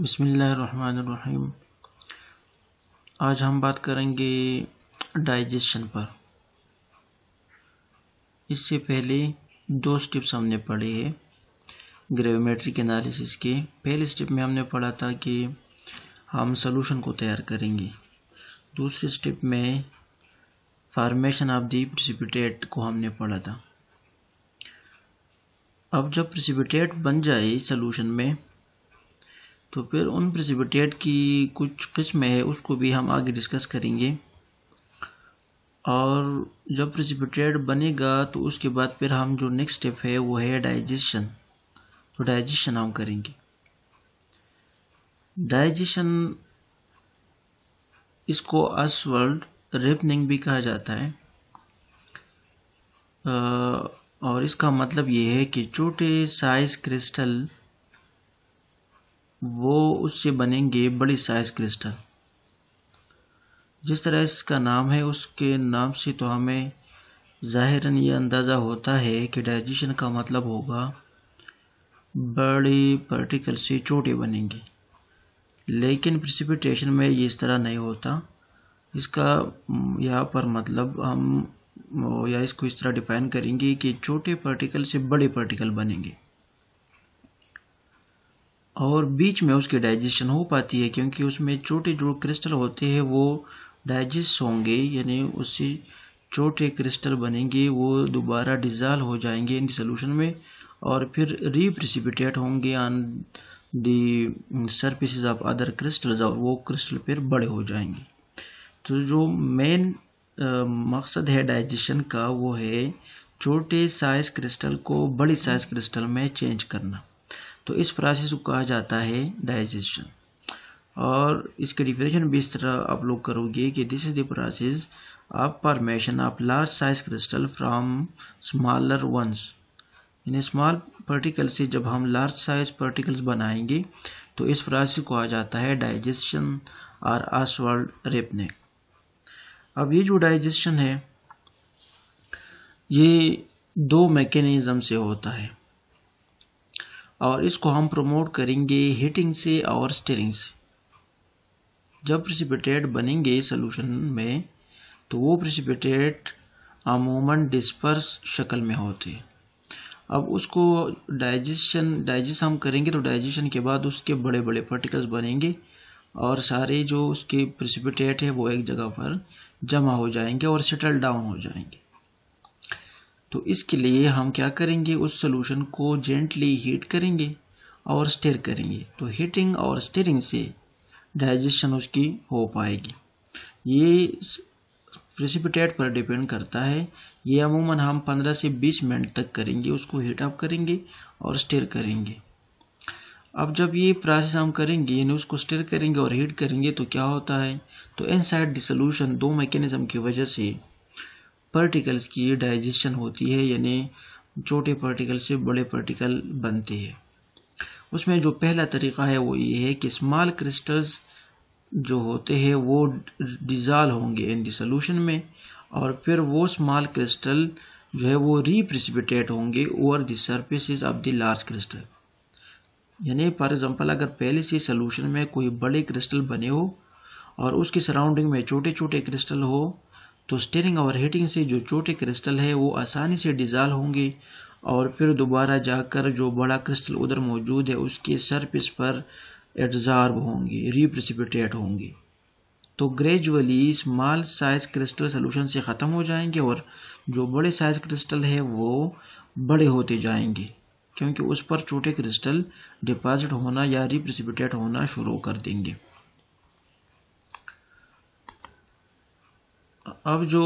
बसमीम आज हम बात करेंगे डाइजेशन पर इससे पहले दो स्टेप्स हमने पढ़े हैं ग्रेविमेट्रिक एनालिसिस के पहले स्टेप में हमने पढ़ा था कि हम सोल्यूशन को तैयार करेंगे दूसरे स्टेप में फार्मेशन ऑफ दी प्रसिपिटेट को हमने पढ़ा था अब जब प्रिसिपिटेट बन जाए सोल्यूशन में तो फिर उन प्रसिपिटेट की कुछ किस्में है उसको भी हम आगे डिस्कस करेंगे और जब प्रसिपिटेट बनेगा तो उसके बाद फिर हम जो नेक्स्ट स्टेप है वो है डाइजेशन तो डाइजेशन हम करेंगे डाइजेशन इसको असवर्ल्ड रेपनिंग भी कहा जाता है और इसका मतलब ये है कि छोटे साइज क्रिस्टल वो उससे बनेंगे बड़ी साइज क्रिस्टल जिस तरह इसका नाम है उसके नाम से तो हमें ज़ाहिरन यह अंदाज़ा होता है कि डाइजेशन का मतलब होगा बड़े पार्टिकल से छोटे बनेंगे लेकिन प्रिसिपिटेशन में ये इस तरह नहीं होता इसका यहाँ पर मतलब हम या इसको इस तरह डिफ़ाइन करेंगे कि छोटे पार्टिकल से बड़े पार्टिकल बनेंगे और बीच में उसकी डाइजेशन हो पाती है क्योंकि उसमें छोटे जो क्रिस्टल होते हैं वो डाइजेस्ट होंगे यानी उससे छोटे क्रिस्टल बनेंगे वो दोबारा डिजाल हो जाएंगे इन सोलूशन में और फिर रीप्रिसिपिटेट होंगे on the surfaces of other crystals और वो क्रिस्टल फिर बड़े हो जाएंगे तो जो मेन मकसद है डाइजेशन का वो है छोटे साइज़ क्रिस्टल को बड़ी साइज़ क्रिस्टल में चेंज करना तो इस प्रोसेस को कहा जाता है डाइजेशन और इसका डिफिनेशन भी इस तरह आप लोग करोगे कि this is the process of formation of large size crystal from smaller ones in small particle से जब हम लार्ज साइज पर्टिकल्स बनाएंगे तो इस प्रोसेस को आ जाता है डाइजेशन और आसवर्ड रेपने अब ये जो डाइजेशन है ये दो मैकेनिज्म से होता है और इसको हम प्रमोट करेंगे हीटिंग से और स्टीरिंग से जब प्रिसिपिटेट बनेंगे सोल्यूशन में तो वो प्रिसिपिटेट अमूमन डिस्पर्स शक्ल में होते हैं अब उसको डाइजेशन डाइजेस्ट हम करेंगे तो डाइजेशन के बाद उसके बड़े बड़े पार्टिकल्स बनेंगे और सारे जो उसके प्रिसिपिटेट है वो एक जगह पर जमा हो जाएंगे और सेटल डाउन हो जाएंगे तो इसके लिए हम क्या करेंगे उस सोलूशन को जेंटली हीट करेंगे और स्टेर करेंगे तो हीटिंग और स्टेरिंग से डाइजेशन उसकी हो पाएगी ये प्रेसिपिटेट पर डिपेंड करता है ये अमूमन हम 15 से 20 मिनट तक करेंगे उसको हीट अप करेंगे और स्टेर करेंगे अब जब ये प्रोसेस हम करेंगे यानी उसको स्टेर करेंगे और हीट करेंगे तो क्या होता है तो इनसाइड द सोल्यूशन दो मैकेनिज्म की वजह से पर्टिकल्स की डाइजेशन होती है यानी छोटे पर्टिकल से बड़े पर्टिकल बनते हैं उसमें जो पहला तरीका है वो ये है कि स्मॉल क्रिस्टल्स जो होते हैं वो डिज़ाल होंगे इन दी में और फिर वो स्मॉल क्रिस्टल जो है वो रिप्रिसिपिटेट होंगे over the surfaces of the large crystal यानी फॉर एग्ज़ाम्पल अगर पहले से सोलूशन में कोई बड़े क्रिस्टल बने हो और उसके सराउंडिंग में छोटे छोटे क्रिस्टल हो तो स्टेरिंग और हीटिंग से जो छोटे क्रिस्टल है वो आसानी से डिजाल होंगे और फिर दोबारा जाकर जो बड़ा क्रिस्टल उधर मौजूद है उसके सरफेस पर एड्जार्ब होंगे रिप्रेसिपिटेट होंगे तो gradually small size crystal solution से ख़त्म हो जाएंगे और जो बड़े साइज क्रिस्टल है वो बड़े होते जाएंगे क्योंकि उस पर छोटे क्रिस्टल डिपॉजिट होना या रिप्रिसिपिटेट होना शुरू कर देंगे अब जो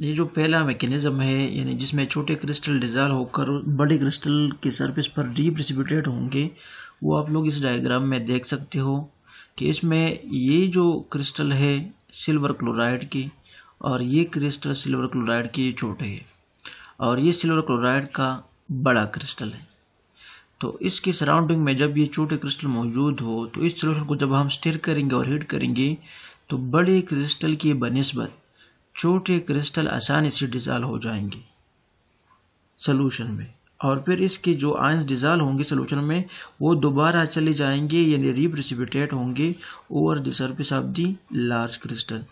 ये जो पहला मैकेनिज़्म है यानी जिसमें छोटे क्रिस्टल डिजाल होकर बड़े क्रिस्टल के सरफेस पर रिप्रेसिपिटेट होंगे वो आप लोग इस डायग्राम में देख सकते हो कि इसमें ये जो क्रिस्टल है सिल्वर क्लोराइड की और ये क्रिस्टल सिल्वर क्लोराइड की छोटे है और ये सिल्वर क्लोराइड का बड़ा क्रिस्टल है तो इसके सराउंडिंग में जब ये छोटे क्रिस्टल मौजूद हो तो इस सोल्यूशन को जब हम स्टिर करेंगे और हीट करेंगे तो बड़े क्रिस्टल की बनस्बत छोटे क्रिस्टल आसानी से डिज़ाल्व हो जाएंगे सोलूशन में और फिर इसके जो आयंस डिज़ाल्व होंगे सोलूशन में वो दोबारा चले जाएंगे यानी रिप्रेसिपिटेट होंगे over the surface of the large crystal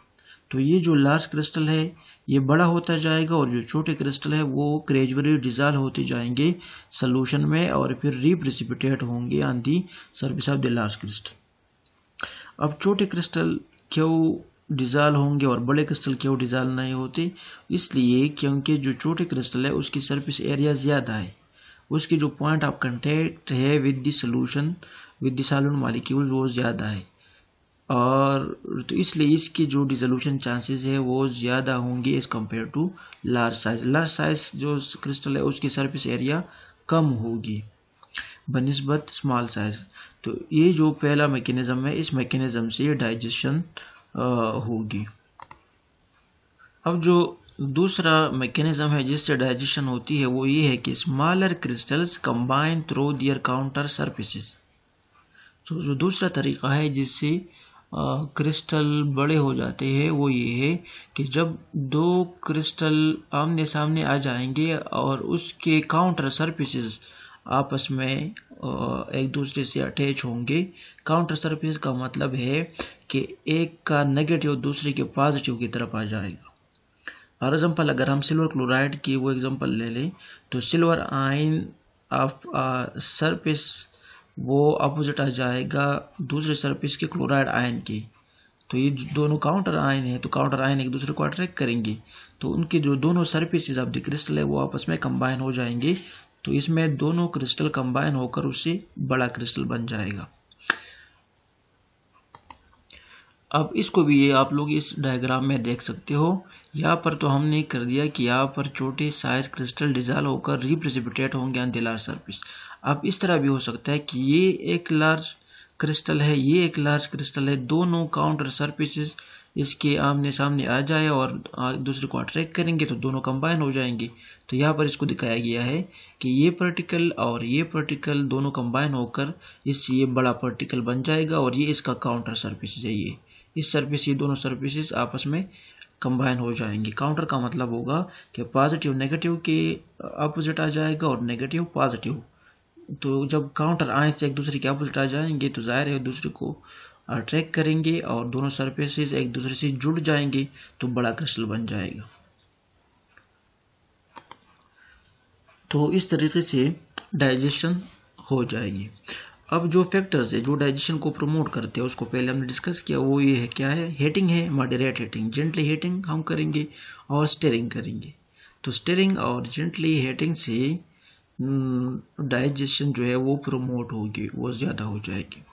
तो ये जो लार्ज क्रिस्टल है ये बड़ा होता जाएगा और जो छोटे क्रिस्टल है वो ग्रेजुअली डिज़ाल्व होते जाएंगे सोलूशन में और फिर रिप्रेसिपिटेट होंगे on the surface of the large crystal अब छोटे क्रिस्टल क्यों डिजाल होंगे और बड़े क्रिस्टल के वो डिजाल नहीं होते इसलिए क्योंकि जो छोटे क्रिस्टल है उसकी सरफेस एरिया ज़्यादा है उसके जो पॉइंट ऑफ कंटेक्ट है with the solution with the solvent molecule वो ज़्यादा है और तो इसलिए इसके जो डिजोल्यूशन चांसेस है वो ज़्यादा होंगे as compare to large size large size जो क्रिस्टल है उसकी सरफेस एरिया कम होगी बनस्बत स्मॉल साइज तो ये जो पहला मैकेनिज़्म है इस मैकेनिज़्म से डाइजेशन होगी अब जो दूसरा मैकेनिज़्म है जिससे डाइजेशन होती है वो ये है कि smaller crystals combine through their counter surface तो जो दूसरा तरीका है जिससे क्रिस्टल बड़े हो जाते हैं वो ये है कि जब दो क्रिस्टल आमने सामने आ जाएंगे और उसके काउंटर सर्फिस आपस में एक दूसरे से अटैच होंगे काउंटर सर्फिस का मतलब है कि एक का नेगेटिव दूसरे के पॉजिटिव की तरफ आ जाएगा फॉर एग्ज़ाम्पल अगर हम सिल्वर क्लोराइड की वो एग्ज़ाम्पल ले लें तो सिल्वर आइन ऑफ सरफेस वो अपोजिट आ जाएगा दूसरे सरफेस के क्लोराइड आयन के तो ये दोनों काउंटर आयन है तो काउंटर आयन एक दूसरे को अट्रैक्ट करेंगे तो उनके जो दोनों सर्फेसिस ऑफ द क्रिस्टल है वो आपस में कंबाइन हो जाएंगे तो इसमें दोनों क्रिस्टल कंबाइन होकर उससे बड़ा क्रिस्टल बन जाएगा अब इसको भी ये आप लोग इस डायग्राम में देख सकते हो यहाँ पर तो हमने कर दिया कि यहाँ पर छोटे साइज क्रिस्टल डिजाल होकर रिप्रेजिपिटेट होंगे ऑन द लार्ज सर्फिस अब इस तरह भी हो सकता है कि ये एक लार्ज क्रिस्टल है ये एक लार्ज क्रिस्टल है दोनों काउंटर सर्फिसेज इसके आमने सामने आ जाए और दूसरे को अट्रैक्ट करेंगे तो दोनों कंबाइन हो जाएंगे तो यहाँ पर इसको दिखाया गया है कि ये पर्टिकल और ये पर्टिकल दोनों कंबाइन होकर इससे ये बड़ा पर्टिकल बन जाएगा और ये इसका काउंटर सर्फिस है ये इस सर्विस ये दोनों सर्विसेज आपस में कंबाइन हो जाएंगी काउंटर का मतलब होगा कि पॉजिटिव नेगेटिव के अपोजिट आ जाएगा और नेगेटिव पॉजिटिव तो जब काउंटर आए से एक दूसरे के अपोजिट आ जाएंगे तो जाहिर है दूसरे को अट्रैक्ट करेंगे और दोनों सर्विसेज एक दूसरे से जुड़ जाएंगे तो बड़ा क्रिस्टल बन जाएगा तो इस तरीके से डाइजेशन हो जाएगी अब जो फैक्टर्स है जो डाइजेशन को प्रमोट करते हैं उसको पहले हमने डिस्कस किया वो ये है क्या है हेटिंग है मॉडरेट हेटिंग जेंटली हेटिंग हम करेंगे और स्टेरिंग करेंगे तो स्टेरिंग और जेंटली हेटिंग से डाइजेशन हम्म, जो है वो प्रमोट होगी वो ज़्यादा हो जाएगी